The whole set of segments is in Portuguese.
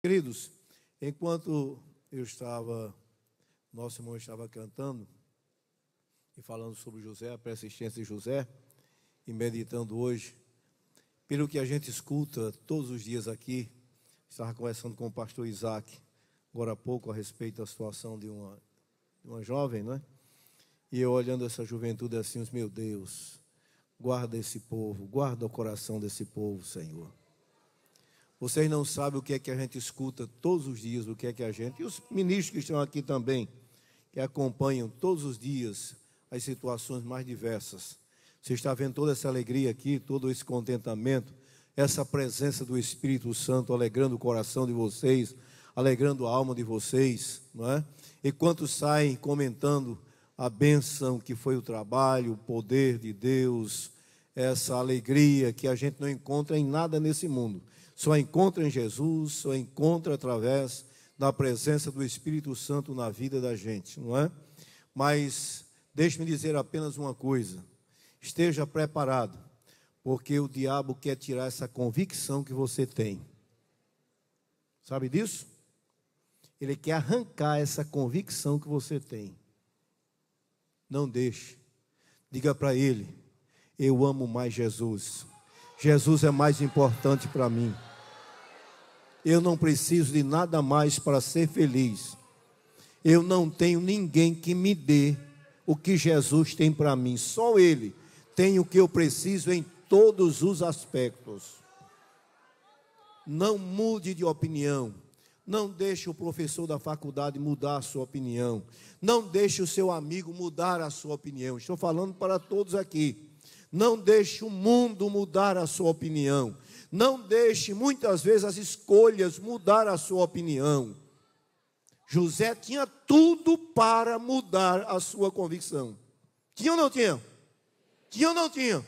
Queridos, enquanto eu estava, nosso irmão estava cantando e falando sobre José, a persistência de José, e meditando hoje, pelo que a gente escuta todos os dias aqui, estava conversando com o pastor Isaac, agora há pouco, a respeito da situação de uma, de uma jovem, né? E eu olhando essa juventude assim, meu Deus, guarda esse povo, guarda o coração desse povo, Senhor vocês não sabem o que é que a gente escuta todos os dias, o que é que a gente. E os ministros que estão aqui também, que acompanham todos os dias as situações mais diversas. Você está vendo toda essa alegria aqui, todo esse contentamento, essa presença do Espírito Santo alegrando o coração de vocês, alegrando a alma de vocês, não é? E quantos saem comentando a bênção que foi o trabalho, o poder de Deus, essa alegria que a gente não encontra em nada nesse mundo só encontra em Jesus, só encontra através da presença do Espírito Santo na vida da gente, não é? Mas deixe-me dizer apenas uma coisa: esteja preparado, porque o diabo quer tirar essa convicção que você tem. Sabe disso? Ele quer arrancar essa convicção que você tem. Não deixe. Diga para ele: eu amo mais Jesus. Jesus é mais importante para mim. Eu não preciso de nada mais para ser feliz. Eu não tenho ninguém que me dê o que Jesus tem para mim. Só Ele tem o que eu preciso em todos os aspectos. Não mude de opinião. Não deixe o professor da faculdade mudar a sua opinião. Não deixe o seu amigo mudar a sua opinião. Estou falando para todos aqui. Não deixe o mundo mudar a sua opinião. Não deixe muitas vezes as escolhas mudar a sua opinião. José tinha tudo para mudar a sua convicção. Tinha ou não tinha? Tinha ou não tinha?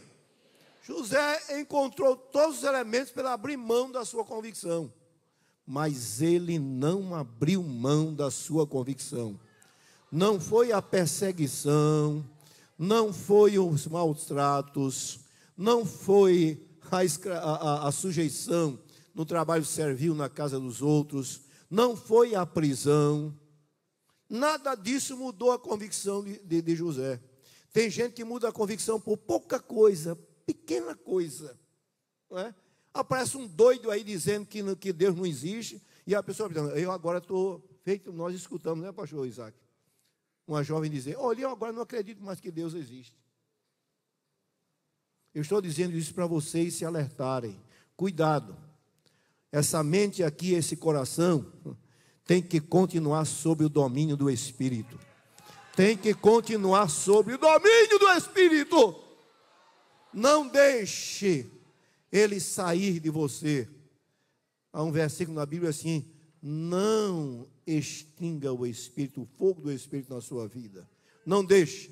José encontrou todos os elementos para abrir mão da sua convicção. Mas ele não abriu mão da sua convicção. Não foi a perseguição, não foi os maus tratos, não foi a, a, a sujeição no trabalho servil na casa dos outros, não foi à prisão. Nada disso mudou a convicção de, de, de, José. Tem gente que muda a convicção por pouca coisa, pequena coisa. É? Aparece um doido aí dizendo que, que Deus não existe, e a pessoa pensando, eu agora estou feito, nós escutamos, né, pastor Isaac? Uma jovem dizer, olha, eu agora não acredito mais que Deus existe. Eu estou dizendo isso para vocês se alertarem. Cuidado. Essa mente aqui, esse coração, tem que continuar sob o domínio do Espírito. Tem que continuar sob o domínio do Espírito. Não deixe ele sair de você. Há um versículo na Bíblia assim: não extinga o Espírito, o fogo do Espírito na sua vida. Não deixe.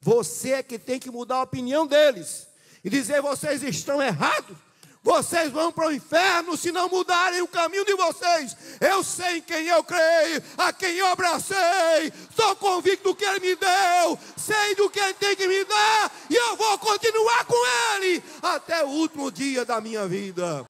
Você é que tem que mudar a opinião deles e dizer: vocês estão errados. Vocês vão para o inferno se não mudarem o caminho de vocês. Eu sei em quem eu creio, a quem eu abracei. Sou convicto do que Ele me deu, sei do que Ele tem que me dar, e eu vou continuar com Ele até o último dia da minha vida.